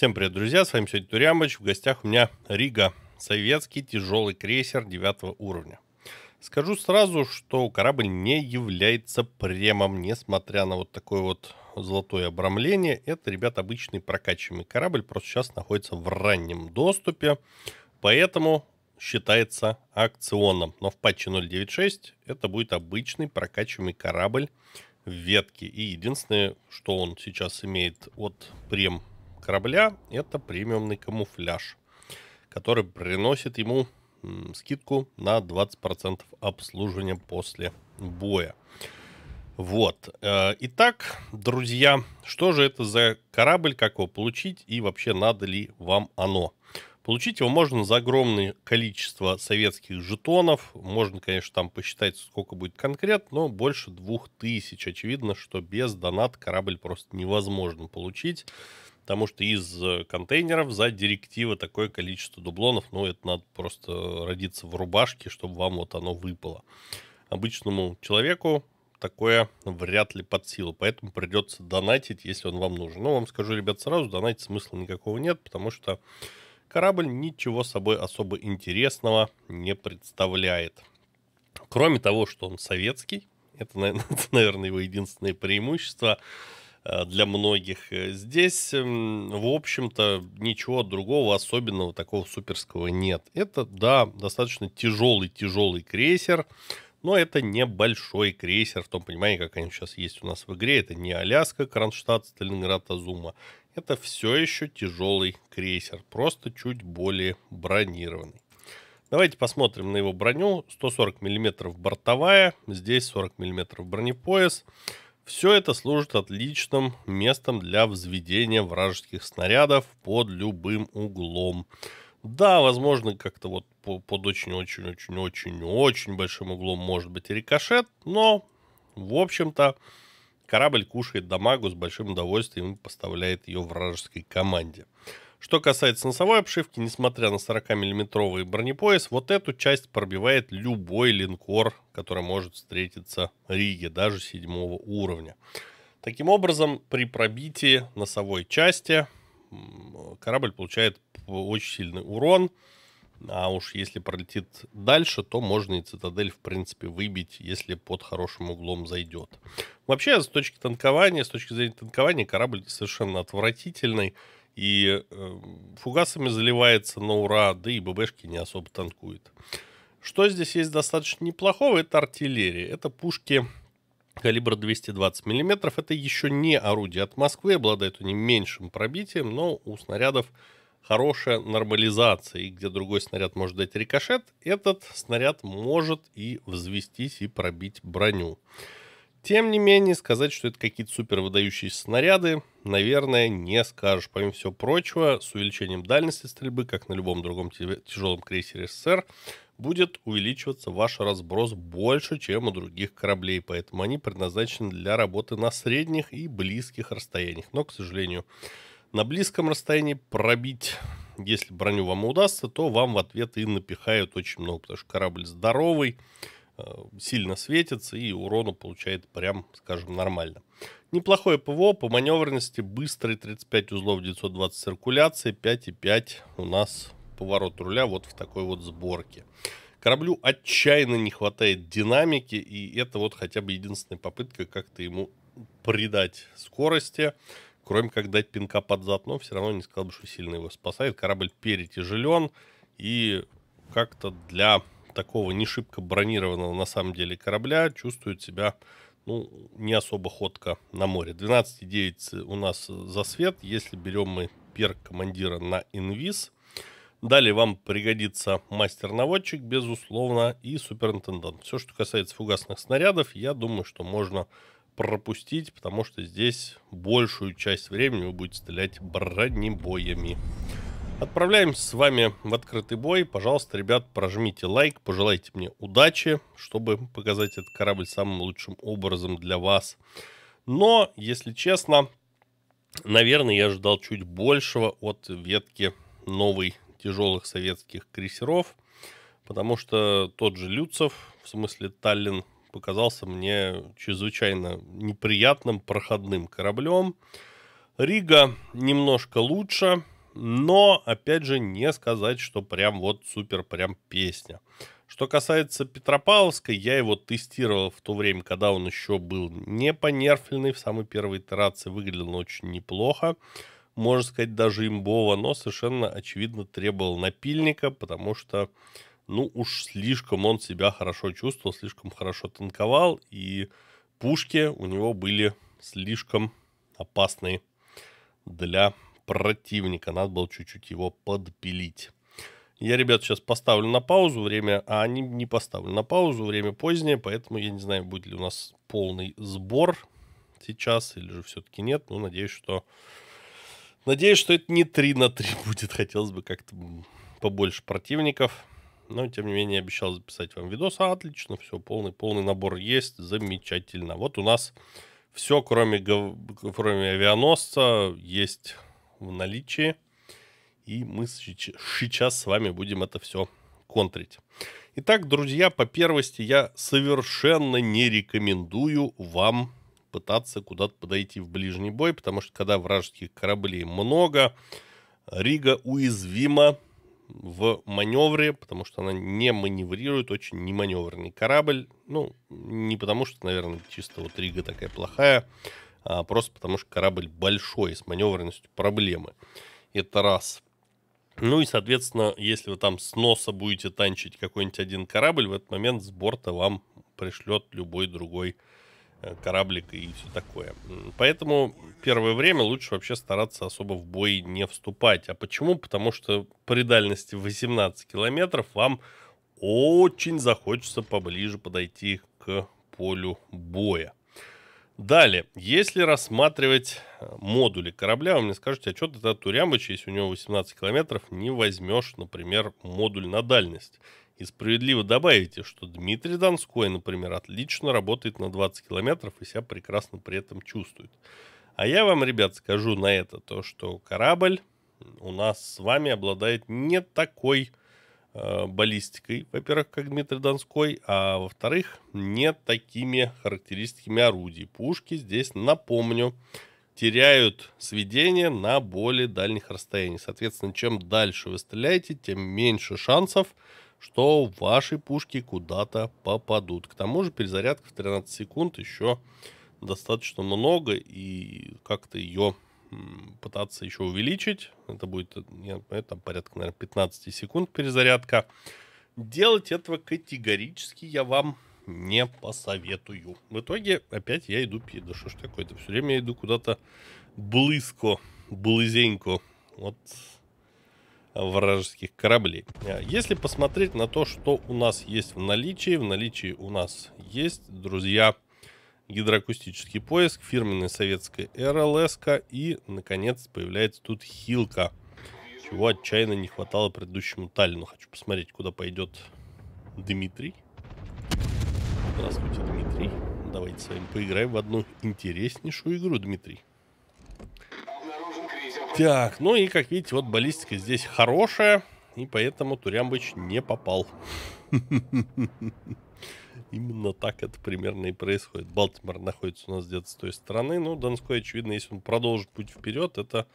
Всем привет, друзья, с вами сегодня Турямыч. В гостях у меня Рига, советский тяжелый крейсер 9 уровня. Скажу сразу, что корабль не является премом, несмотря на вот такое вот золотое обрамление. Это, ребят, обычный прокачиваемый корабль, просто сейчас находится в раннем доступе, поэтому считается акционом. Но в патче 0.9.6 это будет обычный прокачиваемый корабль ветки. И единственное, что он сейчас имеет от прем корабля – это премиумный камуфляж, который приносит ему скидку на 20% обслуживания после боя. Вот. Э, итак, друзья, что же это за корабль, как его получить и вообще надо ли вам оно? Получить его можно за огромное количество советских жетонов. Можно, конечно, там посчитать, сколько будет конкретно, но больше двух тысяч. Очевидно, что без донат корабль просто невозможно получить потому что из э, контейнеров за директивы такое количество дублонов, ну, это надо просто родиться в рубашке, чтобы вам вот оно выпало. Обычному человеку такое вряд ли под силу, поэтому придется донатить, если он вам нужен. Но ну, вам скажу, ребят, сразу донатить смысла никакого нет, потому что корабль ничего собой особо интересного не представляет. Кроме того, что он советский, это, наверное, его единственное преимущество – Э, для многих. Э, здесь, эм, в общем-то, ничего другого особенного такого суперского нет. Это, да, достаточно тяжелый-тяжелый крейсер, но это небольшой крейсер в том понимании, как они сейчас есть у нас в игре. Это не Аляска, Кронштадт, Сталинград, Азума. Это все еще тяжелый крейсер, просто чуть более бронированный. Давайте посмотрим на его броню. 140 мм бортовая, здесь 40 мм бронепояс. Все это служит отличным местом для взведения вражеских снарядов под любым углом. Да, возможно, как-то вот под очень-очень-очень-очень-очень большим углом может быть рикошет, но, в общем-то, корабль кушает дамагу с большим удовольствием и поставляет ее вражеской команде. Что касается носовой обшивки, несмотря на 40-миллиметровый бронепояс, вот эту часть пробивает любой линкор, который может встретиться Риге, даже седьмого уровня. Таким образом, при пробитии носовой части корабль получает очень сильный урон, а уж если пролетит дальше, то можно и цитадель, в принципе, выбить, если под хорошим углом зайдет. Вообще, с точки танкования, с точки зрения танкования, корабль совершенно отвратительный. И э, фугасами заливается на ура, да и ББшки не особо танкует. Что здесь есть достаточно неплохого, это артиллерия. Это пушки калибра 220 мм. Это еще не орудие от Москвы, обладает они меньшим пробитием, но у снарядов хорошая нормализация. И где другой снаряд может дать рикошет, этот снаряд может и взвестись и пробить броню. Тем не менее, сказать, что это какие-то супер выдающие снаряды, наверное, не скажешь. Помимо всего прочего, с увеличением дальности стрельбы, как на любом другом тяжелом крейсере СССР, будет увеличиваться ваш разброс больше, чем у других кораблей, поэтому они предназначены для работы на средних и близких расстояниях. Но, к сожалению, на близком расстоянии пробить, если броню вам удастся, то вам в ответ и напихают очень много, потому что корабль здоровый, Э, сильно светится и урона получает прям, скажем, нормально. Неплохое ПВО по маневренности, быстрый 35 узлов 920 циркуляции, 5,5 у нас поворот руля вот в такой вот сборке. Кораблю отчаянно не хватает динамики, и это вот хотя бы единственная попытка как-то ему придать скорости, кроме как дать пинка под зад, но все равно не сказал бы, что сильно его спасает. Корабль перетяжелен, и как-то для такого не шибко бронированного на самом деле корабля чувствует себя ну, не особо ходка на море. 12,9 у нас за свет, если берем мы пер командира на инвиз. Далее вам пригодится мастер-наводчик, безусловно, и суперинтендант. Все, что касается фугасных снарядов, я думаю, что можно пропустить, потому что здесь большую часть времени вы будете стрелять бронебоями. Отправляемся с вами в открытый бой. Пожалуйста, ребят, прожмите лайк, пожелайте мне удачи, чтобы показать этот корабль самым лучшим образом для вас. Но, если честно, наверное, я ожидал чуть большего от ветки новой тяжелых советских крейсеров, потому что тот же Люцев, в смысле Таллин, показался мне чрезвычайно неприятным проходным кораблем. Рига немножко лучше, но, опять же, не сказать, что прям вот супер прям песня. Что касается Петропавловска, я его тестировал в то время, когда он еще был не понерфленный, в самой первой итерации выглядел он очень неплохо, можно сказать, даже имбово, но совершенно очевидно требовал напильника, потому что, ну уж слишком он себя хорошо чувствовал, слишком хорошо танковал, и пушки у него были слишком опасные для противника. Надо было чуть-чуть его подпилить. Я, ребят, сейчас поставлю на паузу время, а они не поставлю на паузу, время позднее, поэтому я не знаю, будет ли у нас полный сбор сейчас или же все-таки нет. Ну, надеюсь, что... Надеюсь, что это не 3 на 3 будет. Хотелось бы как-то побольше противников. Но, тем не менее, обещал записать вам видос. А, отлично, все, полный, полный набор есть. Замечательно. Вот у нас все, кроме, кроме авианосца, есть в наличии. И мы сейчас с вами будем это все контрить. Итак, друзья, по первости я совершенно не рекомендую вам пытаться куда-то подойти в ближний бой, потому что когда вражеских кораблей много, Рига уязвима в маневре, потому что она не маневрирует, очень не неманевренный корабль. Ну, не потому что, наверное, чисто вот Рига такая плохая, а просто потому что корабль большой, с маневренностью проблемы. Это раз. Ну и, соответственно, если вы там с носа будете танчить какой-нибудь один корабль, в этот момент с борта вам пришлет любой другой э, кораблик и все такое. Поэтому первое время лучше вообще стараться особо в бой не вступать. А почему? Потому что при дальности 18 километров вам очень захочется поближе подойти к полю боя. Далее, если рассматривать э, модули корабля, вы мне скажете, а что ты тогда Турямыч, если у него 18 километров, не возьмешь, например, модуль на дальность? И справедливо добавите, что Дмитрий Донской, например, отлично работает на 20 километров и себя прекрасно при этом чувствует. А я вам, ребят, скажу на это то, что корабль у нас с вами обладает не такой Э, баллистикой, во-первых, как Дмитрий Донской, а во-вторых, не такими характеристиками орудий. Пушки здесь, напомню, теряют сведения на более дальних расстояниях. Соответственно, чем дальше вы стреляете, тем меньше шансов, что ваши пушки куда-то попадут. К тому же перезарядка в 13 секунд еще достаточно много, и как-то ее пытаться еще увеличить. Это будет э, я, это порядка, наверное, 15 секунд перезарядка. Делать этого категорически я вам не посоветую. В итоге опять я иду пить. Да что ж такое? Это все время я иду куда-то близко, близенько от вражеских кораблей. А если посмотреть на то, что у нас есть в наличии, в наличии у нас есть, друзья, гидроакустический поиск, фирменная советская РЛС и, наконец, появляется тут Хилка, чего отчаянно не хватало предыдущему Таллину. Хочу посмотреть, куда пойдет Дмитрий. Здравствуйте, Дмитрий. Давайте с вами поиграем в одну интереснейшую игру, Дмитрий. Так, ну и, как видите, вот баллистика здесь хорошая, и поэтому Турямбыч не попал. Именно так это примерно и происходит. Балтимор находится у нас где-то с той стороны. Ну, Донской, очевидно, если он продолжит путь вперед, это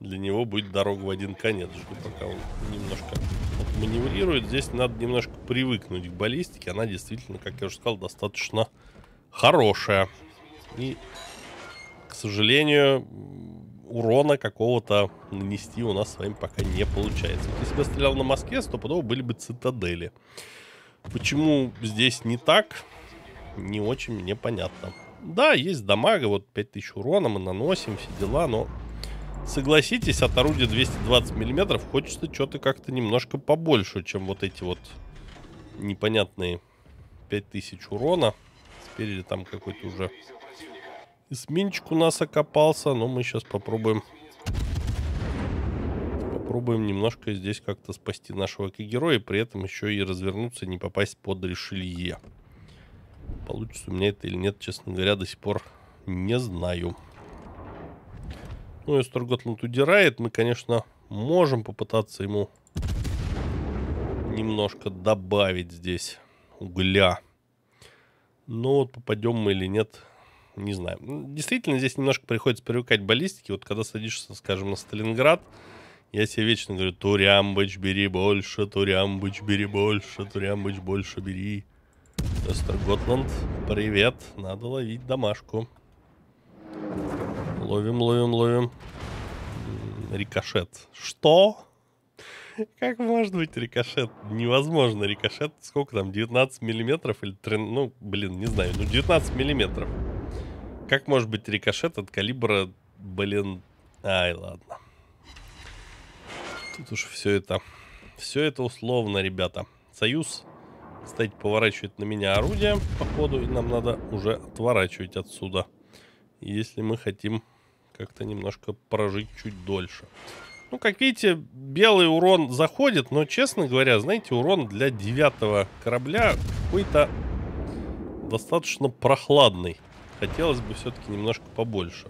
для него будет дорога в один конец. Жду, пока он немножко маневрирует. Здесь надо немножко привыкнуть к баллистике. Она действительно, как я уже сказал, достаточно хорошая. И, к сожалению, урона какого-то нанести у нас с вами пока не получается. если бы я стрелял на Москве, стопудово были бы цитадели. Почему здесь не так, не очень мне понятно. Да, есть дамага, вот 5000 урона мы наносим, все дела, но согласитесь, от орудия 220 мм хочется что-то как-то немножко побольше, чем вот эти вот непонятные 5000 урона. Спереди там какой-то уже эсминчик у нас окопался, но мы сейчас попробуем попробуем немножко здесь как-то спасти нашего героя, при этом еще и развернуться, не попасть под решелье. Получится у меня это или нет, честно говоря, до сих пор не знаю. Ну, и Торготланд удирает, мы, конечно, можем попытаться ему немножко добавить здесь угля. Но вот попадем мы или нет, не знаю. Действительно, здесь немножко приходится привыкать баллистики. Вот когда садишься, скажем, на Сталинград, я себе вечно говорю, Турямбыч, бери больше, Турямбыч, бери больше, Турямбыч, больше бери. Сестер Готланд, привет. Надо ловить домашку. Ловим, ловим, ловим. Рикошет. Что? Как может быть рикошет? Невозможно рикошет. Сколько там? 19 миллиметров или... 3... Ну, блин, не знаю. Ну, 19 миллиметров. Как может быть рикошет от калибра... Блин... Ай, ладно. Тут уж все это... Все это условно, ребята. Союз, кстати, поворачивает на меня орудие, походу, и нам надо уже отворачивать отсюда. Если мы хотим как-то немножко прожить чуть дольше. Ну, как видите, белый урон заходит, но, честно говоря, знаете, урон для девятого корабля какой-то достаточно прохладный. Хотелось бы все-таки немножко побольше.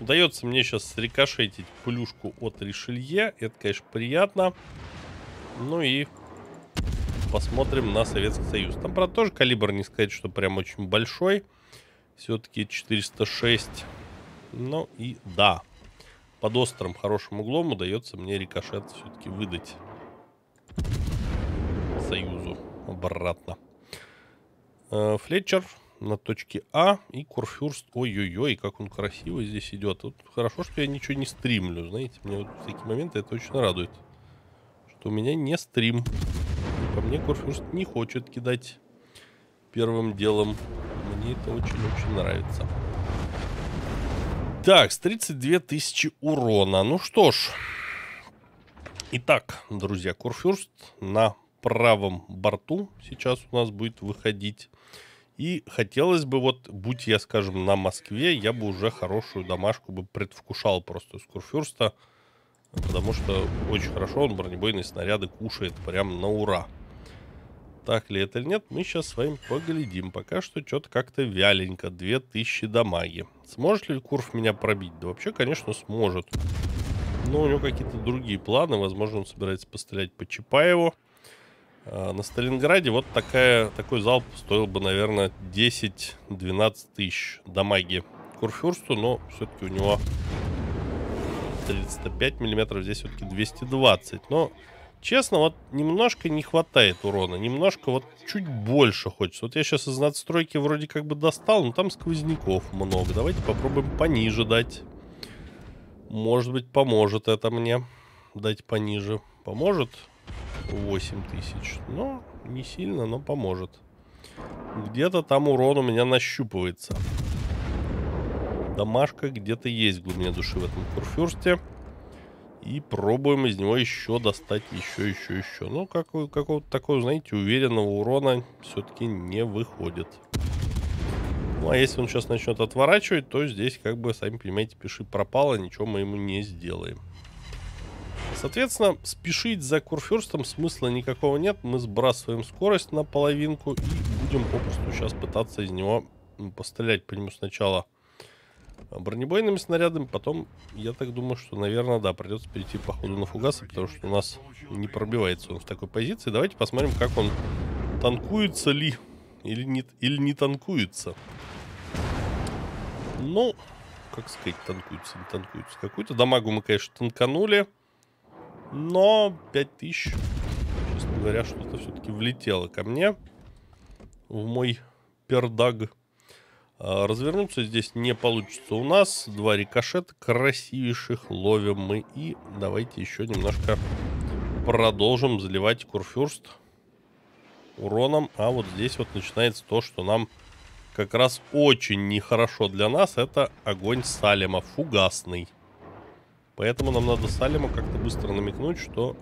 Удается мне сейчас рикошетить плюшку от Ришелье. Это, конечно, приятно. Ну и посмотрим на Советский Союз. Там, правда, тоже калибр не сказать, что прям очень большой. Все-таки 406. Ну и да. Под острым хорошим углом удается мне рикошет все-таки выдать Союзу обратно. Э, Флетчер на точке А и Курфюрст. Ой-ой-ой, как он красиво здесь идет. Вот хорошо, что я ничего не стримлю, знаете. Мне вот в такие моменты это очень радует. Что у меня не стрим. По мне Курфюрст не хочет кидать первым делом. Мне это очень-очень нравится. Так, с 32 тысячи урона. Ну что ж. Итак, друзья, Курфюрст на правом борту сейчас у нас будет выходить. И хотелось бы, вот, будь я, скажем, на Москве, я бы уже хорошую домашку бы предвкушал просто с Курфюрста, потому что очень хорошо он бронебойные снаряды кушает прям на ура. Так ли это или нет, мы сейчас с вами поглядим. Пока что что-то как-то вяленько, 2000 дамаги. Сможет ли Курф меня пробить? Да вообще, конечно, сможет. Но у него какие-то другие планы, возможно, он собирается пострелять по Чапаеву. А, на Сталинграде вот такая, такой залп стоил бы, наверное, 10-12 тысяч дамаги Курфюрсту, но все-таки у него 35 миллиметров, здесь все-таки 220. Но, честно, вот немножко не хватает урона, немножко вот чуть больше хочется. Вот я сейчас из надстройки вроде как бы достал, но там сквозняков много. Давайте попробуем пониже дать. Может быть, поможет это мне. Дать пониже. Поможет? 8000, Но не сильно, но поможет. Где-то там урон у меня нащупывается. Домашка где-то есть в глубине души в этом курфюрсте. И пробуем из него еще достать еще, еще, еще. Но как, какого-то такого, знаете, уверенного урона все-таки не выходит. Ну, а если он сейчас начнет отворачивать, то здесь, как бы, сами понимаете, пиши пропало, ничего мы ему не сделаем. Соответственно, спешить за Курфюрстом смысла никакого нет. Мы сбрасываем скорость на половинку и будем попросту сейчас пытаться из него ну, пострелять по нему сначала бронебойными снарядами. Потом, я так думаю, что, наверное, да, придется перейти по ходу на фугасы, потому что у нас не пробивается он в такой позиции. Давайте посмотрим, как он танкуется ли или не, или не танкуется. Ну, как сказать, танкуется, не танкуется. Какую-то дамагу мы, конечно, танканули. Но 5000, честно говоря, что-то все-таки влетело ко мне. В мой пердаг. А, развернуться здесь не получится у нас. Два рикошета красивейших ловим мы. И давайте еще немножко продолжим заливать курфюрст уроном. А вот здесь вот начинается то, что нам как раз очень нехорошо для нас. Это огонь Салема фугасный. Поэтому нам надо Салима как-то быстро намекнуть, что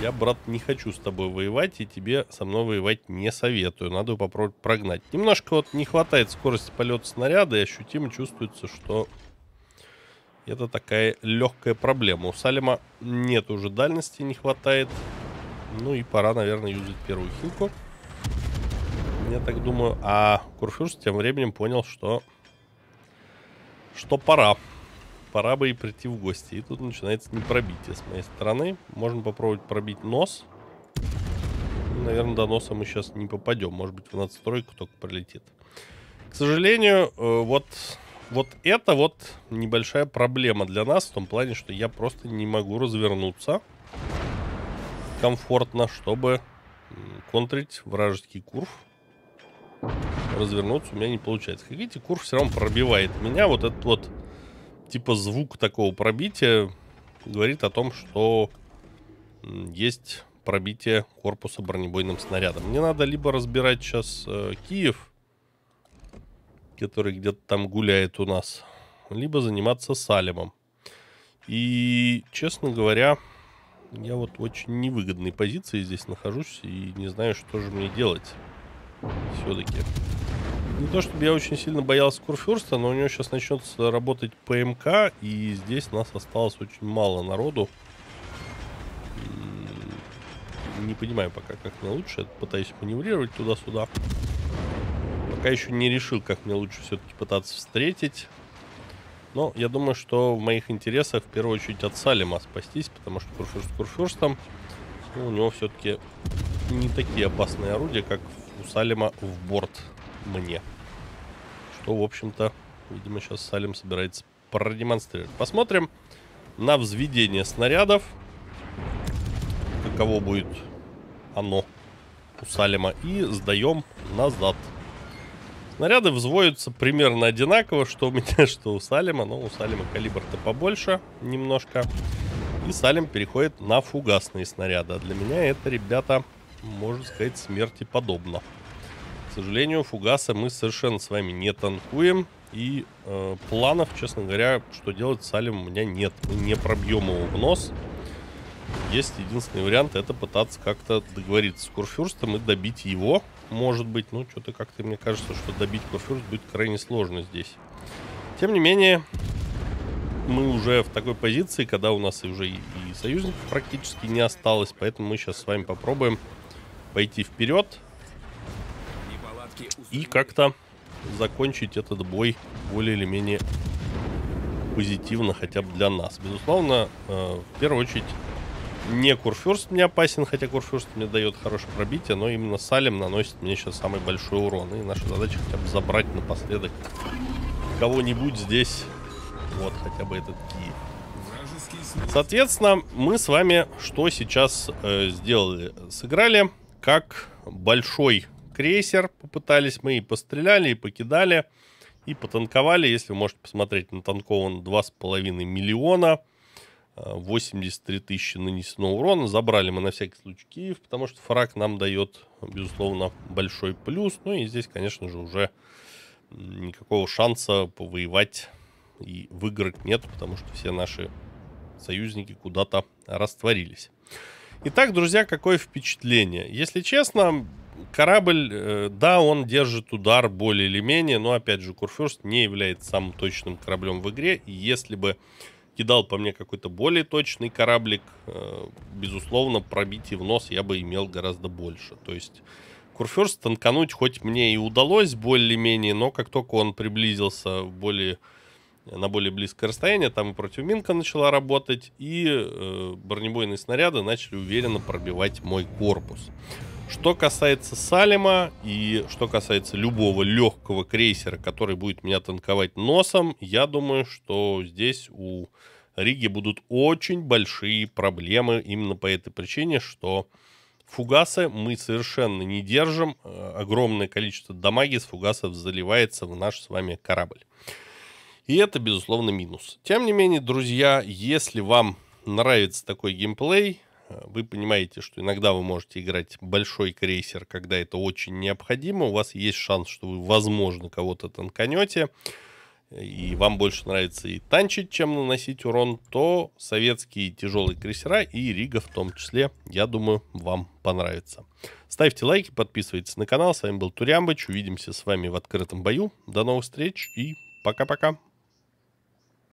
я, брат, не хочу с тобой воевать, и тебе со мной воевать не советую. Надо попробовать прогнать. Немножко вот не хватает скорости полета снаряда, и ощутимо чувствуется, что это такая легкая проблема. У Салима нет уже дальности, не хватает. Ну и пора, наверное, юзать первую хилку. Я так думаю. А Курфюрст тем временем понял, что... Что пора. Пора пора бы и прийти в гости. И тут начинается непробитие с моей стороны. Можно попробовать пробить нос. Наверное, до носа мы сейчас не попадем. Может быть, в надстройку только прилетит. К сожалению, э, вот, вот это вот небольшая проблема для нас. В том плане, что я просто не могу развернуться комфортно, чтобы контрить вражеский курв. Развернуться у меня не получается. Как видите, курв все равно пробивает меня. Вот этот вот типа звук такого пробития говорит о том, что есть пробитие корпуса бронебойным снарядом. Мне надо либо разбирать сейчас э, Киев, который где-то там гуляет у нас, либо заниматься Салимом. И, честно говоря, я вот в очень невыгодной позиции здесь нахожусь и не знаю, что же мне делать все-таки не то чтобы я очень сильно боялся Курфюрста, но у него сейчас начнется работать ПМК, и здесь нас осталось очень мало народу. Не понимаю пока, как мне лучше. Пытаюсь маневрировать туда-сюда. Пока еще не решил, как мне лучше все-таки пытаться встретить. Но я думаю, что в моих интересах в первую очередь от Салима спастись, потому что Курфюрст Курфюрстом. Ну, у него все-таки не такие опасные орудия, как у Салима в борт мне. Что, в общем-то, видимо, сейчас Салим собирается продемонстрировать. Посмотрим на взведение снарядов. Каково будет оно у Салима. И сдаем назад. Снаряды взводятся примерно одинаково, что у меня, что у Салима. Но у Салима калибр-то побольше немножко. И Салим переходит на фугасные снаряды. А для меня это, ребята, можно сказать, смерти подобно. К сожалению, фугаса мы совершенно с вами не танкуем. И э, планов, честно говоря, что делать с Алем у меня нет. Мы не пробьем его в нос. Есть единственный вариант, это пытаться как-то договориться с Курфюрстом и добить его, может быть. Ну, что-то как-то мне кажется, что добить Курфюрст будет крайне сложно здесь. Тем не менее, мы уже в такой позиции, когда у нас уже и, и союзников практически не осталось. Поэтому мы сейчас с вами попробуем пойти вперед и как-то закончить этот бой более или менее позитивно, хотя бы для нас. Безусловно, э, в первую очередь, не Курфюрст мне опасен, хотя Курфюрст мне дает хорошее пробитие, но именно Салем наносит мне сейчас самый большой урон. И наша задача хотя бы забрать напоследок кого-нибудь здесь, вот, хотя бы этот Киев. Соответственно, мы с вами что сейчас э, сделали? Сыграли как большой крейсер попытались. Мы и постреляли, и покидали, и потанковали. Если вы можете посмотреть, натанкован 2,5 миллиона. 83 э, тысячи нанесено урона. Забрали мы на всякий случай Киев, потому что фраг нам дает, безусловно, большой плюс. Ну и здесь, конечно же, уже никакого шанса повоевать и выиграть нет, потому что все наши союзники куда-то растворились. Итак, друзья, какое впечатление? Если честно, корабль, э, да, он держит удар более или менее, но, опять же, Курфюрст не является самым точным кораблем в игре. И если бы кидал по мне какой-то более точный кораблик, э, безусловно, пробитие в нос я бы имел гораздо больше. То есть... Курфюрст танкануть хоть мне и удалось более-менее, но как только он приблизился в более, на более близкое расстояние, там и против Минка начала работать, и э, бронебойные снаряды начали уверенно пробивать мой корпус. Что касается Салима и что касается любого легкого крейсера, который будет меня танковать носом, я думаю, что здесь у Риги будут очень большие проблемы именно по этой причине, что фугасы мы совершенно не держим. Э, огромное количество дамаги с фугасов заливается в наш с вами корабль. И это, безусловно, минус. Тем не менее, друзья, если вам нравится такой геймплей, вы понимаете, что иногда вы можете играть большой крейсер, когда это очень необходимо. У вас есть шанс, что вы, возможно, кого-то танканете, и вам больше нравится и танчить, чем наносить урон, то советские тяжелые крейсера и Рига в том числе, я думаю, вам понравится. Ставьте лайки, подписывайтесь на канал. С вами был Турямбыч. Увидимся с вами в открытом бою. До новых встреч и пока-пока.